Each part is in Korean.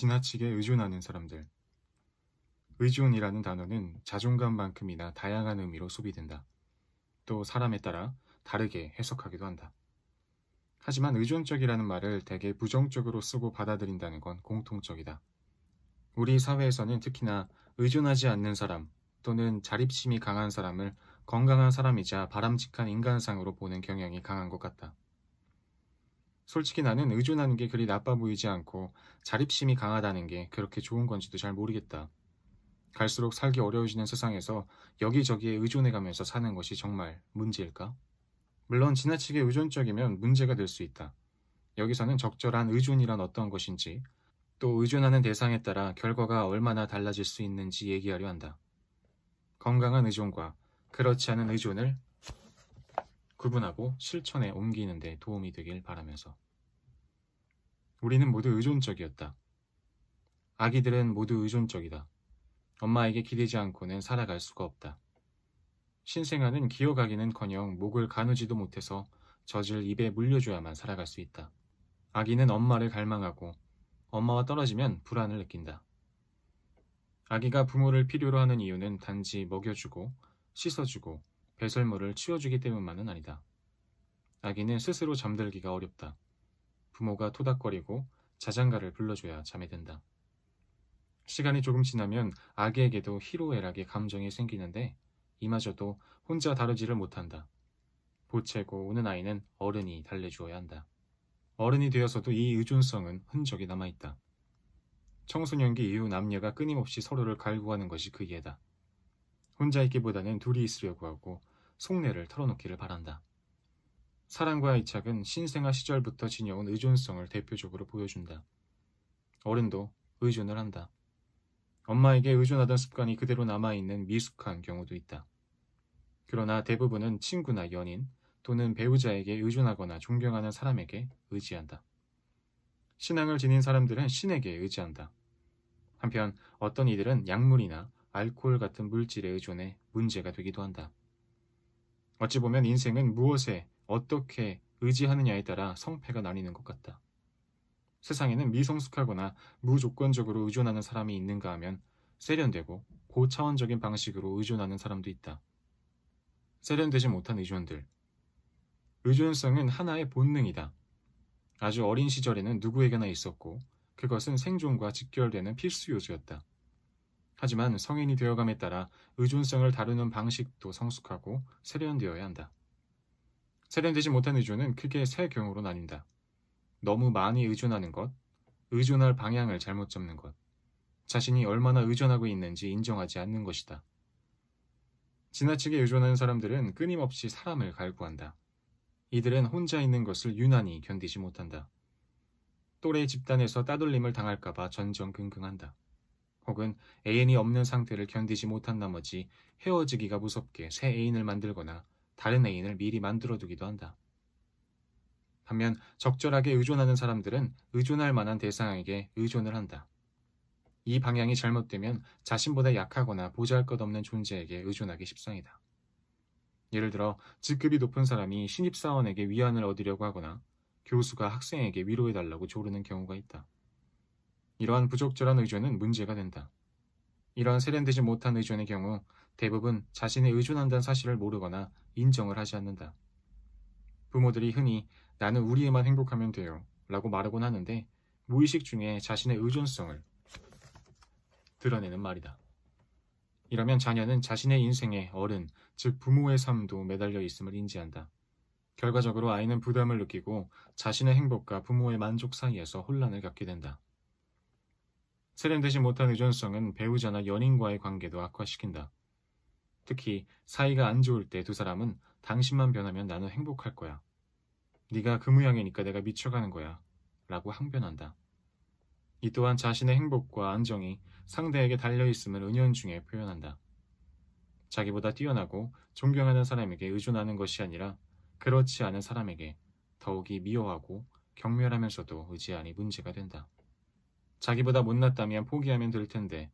지나치게 의존하는 사람들. 의존이라는 단어는 자존감만큼이나 다양한 의미로 소비된다. 또 사람에 따라 다르게 해석하기도 한다. 하지만 의존적이라는 말을 대개 부정적으로 쓰고 받아들인다는 건 공통적이다. 우리 사회에서는 특히나 의존하지 않는 사람 또는 자립심이 강한 사람을 건강한 사람이자 바람직한 인간상으로 보는 경향이 강한 것 같다. 솔직히 나는 의존하는 게 그리 나빠 보이지 않고 자립심이 강하다는 게 그렇게 좋은 건지도 잘 모르겠다. 갈수록 살기 어려워지는 세상에서 여기저기에 의존해가면서 사는 것이 정말 문제일까? 물론 지나치게 의존적이면 문제가 될 수 있다. 여기서는 적절한 의존이란 어떤 것인지, 또 의존하는 대상에 따라 결과가 얼마나 달라질 수 있는지 얘기하려 한다. 건강한 의존과 그렇지 않은 의존을 구분하고 실천에 옮기는 데 도움이 되길 바라면서 우리는 모두 의존적이었다. 아기들은 모두 의존적이다. 엄마에게 기대지 않고는 살아갈 수가 없다. 신생아는 기어가기는커녕 목을 가누지도 못해서 젖을 입에 물려줘야만 살아갈 수 있다. 아기는 엄마를 갈망하고 엄마와 떨어지면 불안을 느낀다. 아기가 부모를 필요로 하는 이유는 단지 먹여주고 씻어주고 배설물을 치워주기 때문만은 아니다. 아기는 스스로 잠들기가 어렵다. 부모가 토닥거리고 자장가를 불러줘야 잠이 든다. 시간이 조금 지나면 아기에게도 희로애락의 감정이 생기는데 이마저도 혼자 다루지를 못한다. 보채고 우는 아이는 어른이 달래주어야 한다. 어른이 되어서도 이 의존성은 흔적이 남아있다. 청소년기 이후 남녀가 끊임없이 서로를 갈구하는 것이 그 예다. 혼자 있기보다는 둘이 있으려고 하고 속내를 털어놓기를 바란다. 사랑과 이착은 신생아 시절부터 지녀온 의존성을 대표적으로 보여준다. 어른도 의존을 한다. 엄마에게 의존하던 습관이 그대로 남아있는 미숙한 경우도 있다. 그러나 대부분은 친구나 연인 또는 배우자에게 의존하거나 존경하는 사람에게 의지한다. 신앙을 지닌 사람들은 신에게 의지한다. 한편 어떤 이들은 약물이나 알코올 같은 물질에 의존해 문제가 되기도 한다. 어찌 보면 인생은 무엇에 어떻게 의지하느냐에 따라 성패가 나뉘는 것 같다. 세상에는 미성숙하거나 무조건적으로 의존하는 사람이 있는가 하면 세련되고 고차원적인 방식으로 의존하는 사람도 있다. 세련되지 못한 의존들. 의존성은 하나의 본능이다. 아주 어린 시절에는 누구에게나 있었고 그것은 생존과 직결되는 필수 요소였다. 하지만 성인이 되어감에 따라 의존성을 다루는 방식도 성숙하고 세련되어야 한다. 세련되지 못한 의존은 크게 세 경우로 나뉜다. 너무 많이 의존하는 것, 의존할 방향을 잘못 잡는 것, 자신이 얼마나 의존하고 있는지 인정하지 않는 것이다. 지나치게 의존하는 사람들은 끊임없이 사람을 갈구한다. 이들은 혼자 있는 것을 유난히 견디지 못한다. 또래 집단에서 따돌림을 당할까봐 전전긍긍한다. 혹은 애인이 없는 상태를 견디지 못한 나머지 헤어지기가 무섭게 새 애인을 만들거나 다른 애인을 미리 만들어두기도 한다. 반면 적절하게 의존하는 사람들은 의존할 만한 대상에게 의존을 한다. 이 방향이 잘못되면 자신보다 약하거나 보잘 것 없는 존재에게 의존하기 십상이다. 예를 들어 직급이 높은 사람이 신입사원에게 위안을 얻으려고 하거나 교수가 학생에게 위로해달라고 조르는 경우가 있다. 이러한 부적절한 의존은 문제가 된다. 이러한 세련되지 못한 의존의 경우 대부분 자신이 의존한다는 사실을 모르거나 인정을 하지 않는다. 부모들이 흔히 나는 우리에만 행복하면 돼요 라고 말하곤 하는데 무의식 중에 자신의 의존성을 드러내는 말이다. 이러면 자녀는 자신의 인생에 어른, 즉 부모의 삶도 매달려 있음을 인지한다. 결과적으로 아이는 부담을 느끼고 자신의 행복과 부모의 만족 사이에서 혼란을 겪게 된다. 세련되지 못한 의존성은 배우자나 연인과의 관계도 악화시킨다. 특히 사이가 안 좋을 때 두 사람은 당신만 변하면 나는 행복할 거야. 네가 그 모양이니까 내가 미쳐가는 거야. 라고 항변한다. 이 또한 자신의 행복과 안정이 상대에게 달려있음을 은연중에 표현한다. 자기보다 뛰어나고 존경하는 사람에게 의존하는 것이 아니라 그렇지 않은 사람에게 더욱이 미워하고 경멸하면서도 의지하니 문제가 된다. 자기보다 못났다면 포기하면 될 텐데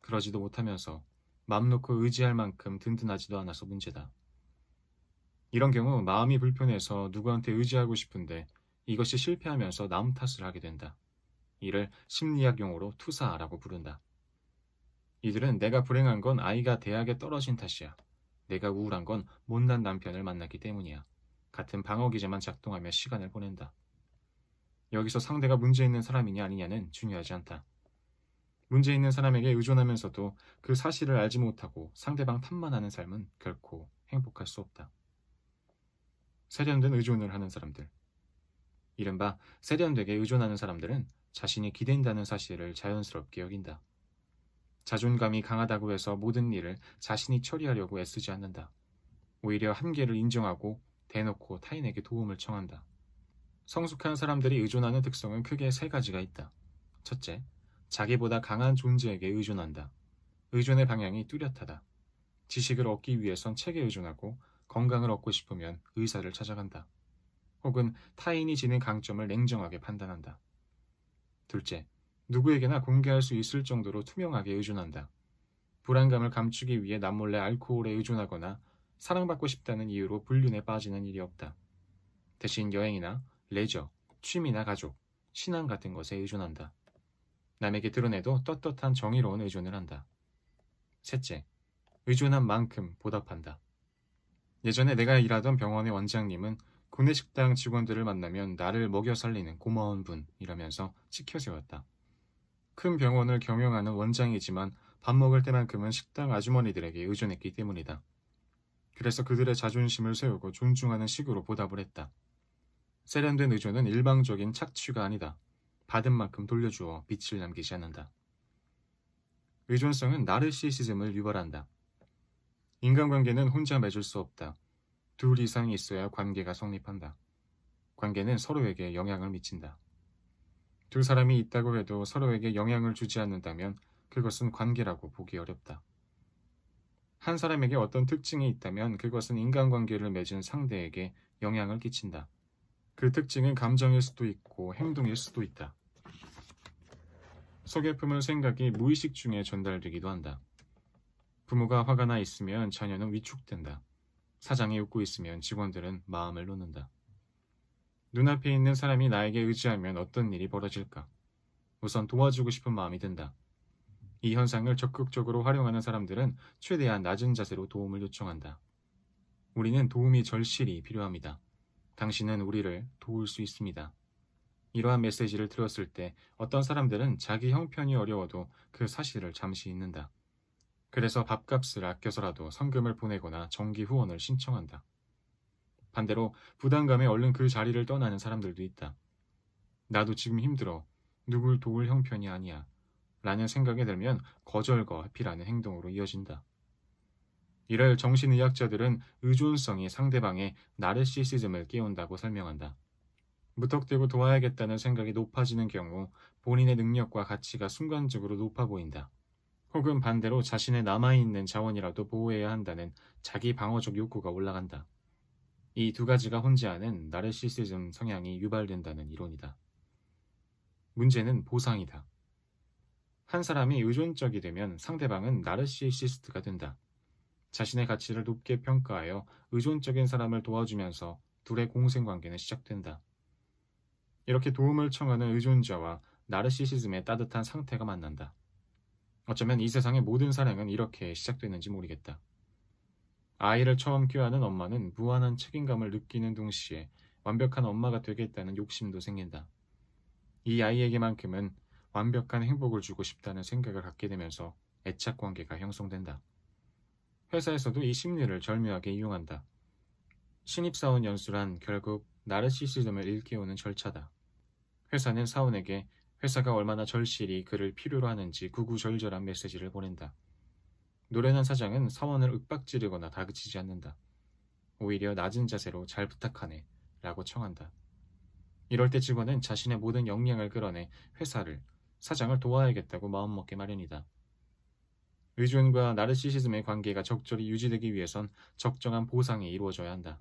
그러지도 못하면서 맘 놓고 의지할 만큼 든든하지도 않아서 문제다. 이런 경우 마음이 불편해서 누구한테 의지하고 싶은데 이것이 실패하면서 남 탓을 하게 된다. 이를 심리학 용어로 투사라고 부른다. 이들은 내가 불행한 건 아이가 대학에 떨어진 탓이야. 내가 우울한 건 못난 남편을 만났기 때문이야. 같은 방어기제만 작동하며 시간을 보낸다. 여기서 상대가 문제 있는 사람이냐 아니냐는 중요하지 않다. 문제 있는 사람에게 의존하면서도 그 사실을 알지 못하고 상대방 탓만 하는 삶은 결코 행복할 수 없다. 세련된 의존을 하는 사람들. 이른바 세련되게 의존하는 사람들은 자신이 기댄다는 사실을 자연스럽게 여긴다. 자존감이 강하다고 해서 모든 일을 자신이 처리하려고 애쓰지 않는다. 오히려 한계를 인정하고 대놓고 타인에게 도움을 청한다. 성숙한 사람들이 의존하는 특성은 크게 세 가지가 있다. 첫째, 자기보다 강한 존재에게 의존한다. 의존의 방향이 뚜렷하다. 지식을 얻기 위해선 책에 의존하고 건강을 얻고 싶으면 의사를 찾아간다. 혹은 타인이 지닌 강점을 냉정하게 판단한다. 둘째, 누구에게나 공개할 수 있을 정도로 투명하게 의존한다. 불안감을 감추기 위해 남몰래 알코올에 의존하거나 사랑받고 싶다는 이유로 불륜에 빠지는 일이 없다. 대신 여행이나 레저, 취미나 가족, 신앙 같은 것에 의존한다. 남에게 드러내도 떳떳한 정의로운 의존을 한다. 셋째, 의존한 만큼 보답한다. 예전에 내가 일하던 병원의 원장님은 군내 식당 직원들을 만나면 나를 먹여 살리는 고마운 분이라면서 시켜 세웠다. 큰 병원을 경영하는 원장이지만 밥 먹을 때만큼은 식당 아주머니들에게 의존했기 때문이다. 그래서 그들의 자존심을 세우고 존중하는 식으로 보답을 했다. 세련된 의존은 일방적인 착취가 아니다. 받은 만큼 돌려주어 빛을 남기지 않는다. 의존성은 나르시시즘을 유발한다. 인간관계는 혼자 맺을 수 없다. 둘 이상이 있어야 관계가 성립한다. 관계는 서로에게 영향을 미친다. 두 사람이 있다고 해도 서로에게 영향을 주지 않는다면 그것은 관계라고 보기 어렵다. 한 사람에게 어떤 특징이 있다면 그것은 인간관계를 맺은 상대에게 영향을 끼친다. 그 특징은 감정일 수도 있고 행동일 수도 있다. 속에 품은 생각이 무의식 중에 전달되기도 한다. 부모가 화가 나 있으면 자녀는 위축된다. 사장이 웃고 있으면 직원들은 마음을 놓는다. 눈앞에 있는 사람이 나에게 의지하면 어떤 일이 벌어질까? 우선 도와주고 싶은 마음이 든다. 이 현상을 적극적으로 활용하는 사람들은 최대한 낮은 자세로 도움을 요청한다. 우리는 도움이 절실히 필요합니다. 당신은 우리를 도울 수 있습니다. 이러한 메시지를 들었을 때 어떤 사람들은 자기 형편이 어려워도 그 사실을 잠시 잊는다. 그래서 밥값을 아껴서라도 성금을 보내거나 정기 후원을 신청한다. 반대로 부담감에 얼른 그 자리를 떠나는 사람들도 있다. 나도 지금 힘들어. 누굴 도울 형편이 아니야. 라는 생각이 들면 거절과 회피라는 행동으로 이어진다. 이를 정신의학자들은 의존성이 상대방의 나르시시즘을 깨운다고 설명한다. 무턱대고 도와야겠다는 생각이 높아지는 경우 본인의 능력과 가치가 순간적으로 높아 보인다. 혹은 반대로 자신의 남아있는 자원이라도 보호해야 한다는 자기 방어적 욕구가 올라간다. 이 두 가지가 혼재하는 나르시시즘 성향이 유발된다는 이론이다. 문제는 보상이다. 한 사람이 의존적이 되면 상대방은 나르시시스트가 된다. 자신의 가치를 높게 평가하여 의존적인 사람을 도와주면서 둘의 공생관계는 시작된다. 이렇게 도움을 청하는 의존자와 나르시시즘의 따뜻한 상태가 만난다. 어쩌면 이 세상의 모든 사랑은 이렇게 시작되는지 모르겠다. 아이를 처음 교하는 엄마는 무한한 책임감을 느끼는 동시에 완벽한 엄마가 되겠다는 욕심도 생긴다. 이 아이에게만큼은 완벽한 행복을 주고 싶다는 생각을 갖게 되면서 애착 관계가 형성된다. 회사에서도 이 심리를 절묘하게 이용한다. 신입사원 연수란 결국 나르시시즘을 일깨우는 절차다. 회사는 사원에게 회사가 얼마나 절실히 그를 필요로 하는지 구구절절한 메시지를 보낸다. 노련한 사장은 사원을 윽박지르거나 다그치지 않는다. 오히려 낮은 자세로 잘 부탁하네 라고 청한다. 이럴 때 직원은 자신의 모든 역량을 끌어내 회사를, 사장을 도와야겠다고 마음먹게 마련이다. 의존과 나르시시즘의 관계가 적절히 유지되기 위해선 적정한 보상이 이루어져야 한다.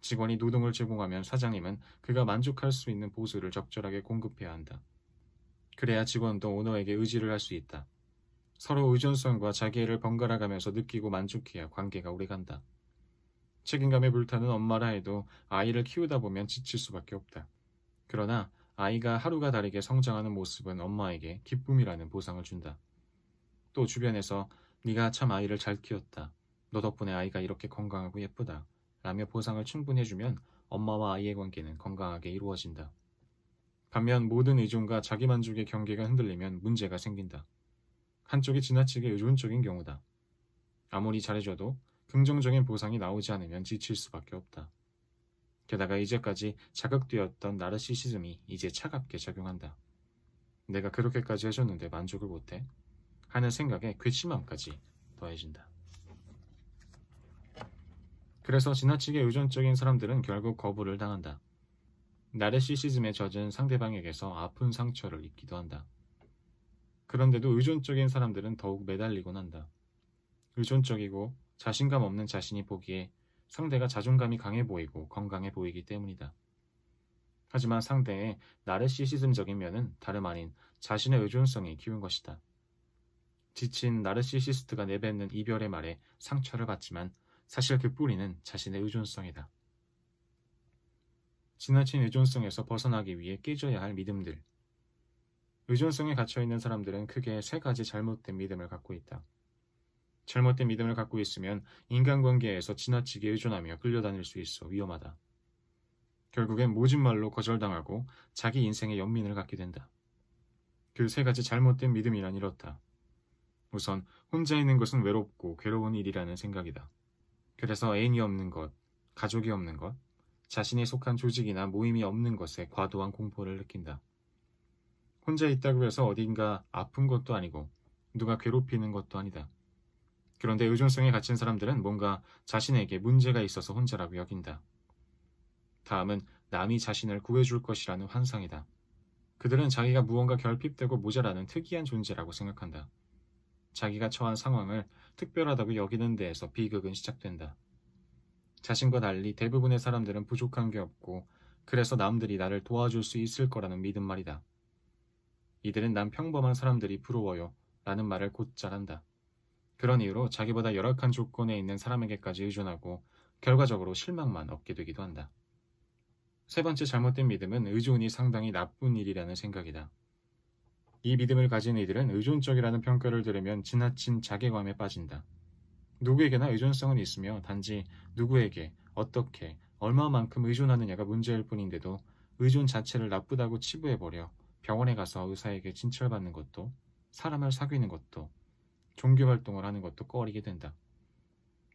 직원이 노동을 제공하면 사장님은 그가 만족할 수 있는 보수를 적절하게 공급해야 한다. 그래야 직원도 오너에게 의지를 할 수 있다. 서로 의존성과 자기애를 번갈아 가면서 느끼고 만족해야 관계가 오래간다. 책임감에 불타는 엄마라 해도 아이를 키우다 보면 지칠 수밖에 없다. 그러나 아이가 하루가 다르게 성장하는 모습은 엄마에게 기쁨이라는 보상을 준다. 또 주변에서 네가 참 아이를 잘 키웠다. 너 덕분에 아이가 이렇게 건강하고 예쁘다. 라며 보상을 충분히 해주면 엄마와 아이의 관계는 건강하게 이루어진다. 반면 모든 의존과 자기만족의 경계가 흔들리면 문제가 생긴다. 한쪽이 지나치게 의존적인 경우다. 아무리 잘해줘도 긍정적인 보상이 나오지 않으면 지칠 수밖에 없다. 게다가 이제까지 자극되었던 나르시시즘이 이제 차갑게 작용한다. 내가 그렇게까지 해줬는데 만족을 못해? 하는 생각에 괘씸함까지 더해진다. 그래서 지나치게 의존적인 사람들은 결국 거부를 당한다. 나르시시즘에 젖은 상대방에게서 아픈 상처를 입기도 한다. 그런데도 의존적인 사람들은 더욱 매달리곤 한다. 의존적이고 자신감 없는 자신이 보기에 상대가 자존감이 강해 보이고 건강해 보이기 때문이다. 하지만 상대의 나르시시즘적인 면은 다름 아닌 자신의 의존성이 키운 것이다. 지친 나르시시스트가 내뱉는 이별의 말에 상처를 받지만 사실 그 뿌리는 자신의 의존성이다. 지나친 의존성에서 벗어나기 위해 깨져야 할 믿음들. 의존성에 갇혀 있는 사람들은 크게 세 가지 잘못된 믿음을 갖고 있다. 잘못된 믿음을 갖고 있으면 인간관계에서 지나치게 의존하며 끌려다닐 수 있어 위험하다. 결국엔 모진 말로 거절당하고 자기 인생의 연민을 갖게 된다. 그 세 가지 잘못된 믿음이란 이렇다. 우선 혼자 있는 것은 외롭고 괴로운 일이라는 생각이다. 그래서 애인이 없는 것, 가족이 없는 것, 자신이 속한 조직이나 모임이 없는 것에 과도한 공포를 느낀다. 혼자 있다고 해서 어딘가 아픈 것도 아니고 누가 괴롭히는 것도 아니다. 그런데 의존성에 갇힌 사람들은 뭔가 자신에게 문제가 있어서 혼자라고 여긴다. 다음은 남이 자신을 구해줄 것이라는 환상이다. 그들은 자기가 무언가 결핍되고 모자라는 특이한 존재라고 생각한다. 자기가 처한 상황을 특별하다고 여기는 데에서 비극은 시작된다. 자신과 달리 대부분의 사람들은 부족한 게 없고 그래서 남들이 나를 도와줄 수 있을 거라는 믿음 말이다. 이들은 난 평범한 사람들이 부러워요 라는 말을 곧잘 한다. 그런 이유로 자기보다 열악한 조건에 있는 사람에게까지 의존하고 결과적으로 실망만 얻게 되기도 한다. 세 번째 잘못된 믿음은 의존이 상당히 나쁜 일이라는 생각이다. 이 믿음을 가진 이들은 의존적이라는 평가를 들으면 지나친 자괴감에 빠진다. 누구에게나 의존성은 있으며 단지 누구에게, 어떻게, 얼마만큼 의존하느냐가 문제일 뿐인데도 의존 자체를 나쁘다고 치부해버려 병원에 가서 의사에게 진찰받는 것도 사람을 사귀는 것도 종교활동을 하는 것도 꺼리게 된다.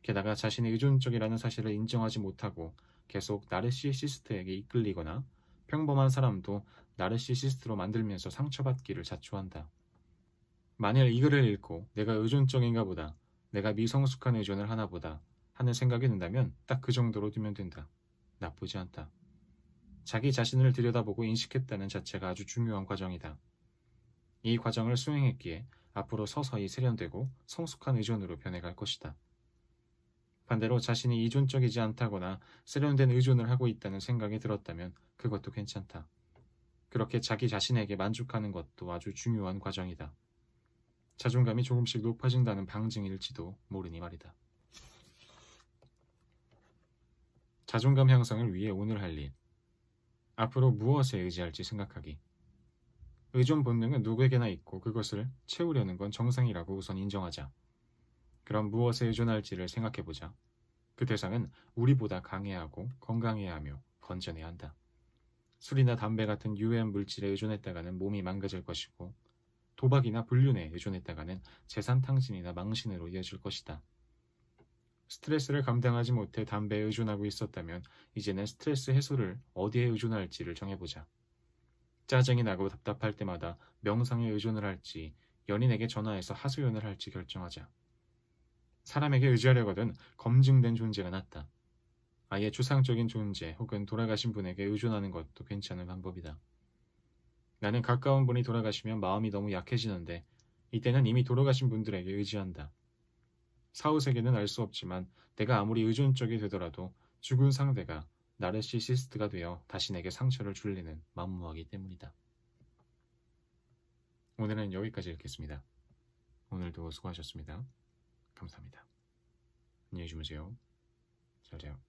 게다가 자신의 의존적이라는 사실을 인정하지 못하고 계속 나르시시스트에게 이끌리거나 평범한 사람도 나르시시스트로 만들면서 상처받기를 자초한다. 만일 이 글을 읽고 내가 의존적인가 보다, 내가 미성숙한 의존을 하나 보다 하는 생각이 든다면 딱 그 정도로 두면 된다. 나쁘지 않다. 자기 자신을 들여다보고 인식했다는 자체가 아주 중요한 과정이다. 이 과정을 수행했기에 앞으로 서서히 세련되고 성숙한 의존으로 변해갈 것이다. 반대로 자신이 이존적이지 않다거나 세련된 의존을 하고 있다는 생각이 들었다면 그것도 괜찮다. 그렇게 자기 자신에게 만족하는 것도 아주 중요한 과정이다. 자존감이 조금씩 높아진다는 방증일지도 모르니 말이다. 자존감 향상을 위해 오늘 할 일. 앞으로 무엇에 의지할지 생각하기. 의존 본능은 누구에게나 있고 그것을 채우려는 건 정상이라고 우선 인정하자. 그럼 무엇에 의존할지를 생각해보자. 그 대상은 우리보다 강해야 하고 건강해야 하며 건전해야 한다. 술이나 담배 같은 유해한 물질에 의존했다가는 몸이 망가질 것이고 도박이나 불륜에 의존했다가는 재산 탕진이나 망신으로 이어질 것이다. 스트레스를 감당하지 못해 담배에 의존하고 있었다면 이제는 스트레스 해소를 어디에 의존할지를 정해보자. 짜증이 나고 답답할 때마다 명상에 의존을 할지 연인에게 전화해서 하소연을 할지 결정하자. 사람에게 의지하려거든 검증된 존재가 낫다. 아예 추상적인 존재 혹은 돌아가신 분에게 의존하는 것도 괜찮은 방법이다. 나는 가까운 분이 돌아가시면 마음이 너무 약해지는데 이때는 이미 돌아가신 분들에게 의지한다. 사후세계는 알 수 없지만 내가 아무리 의존적이 되더라도 죽은 상대가 나르시시스트가 되어 다시 내게 상처를 줄리는 만무하기 때문이다. 오늘은 여기까지 읽겠습니다. 오늘도 수고하셨습니다. 감사합니다. 안녕히 주무세요. 잘 자요.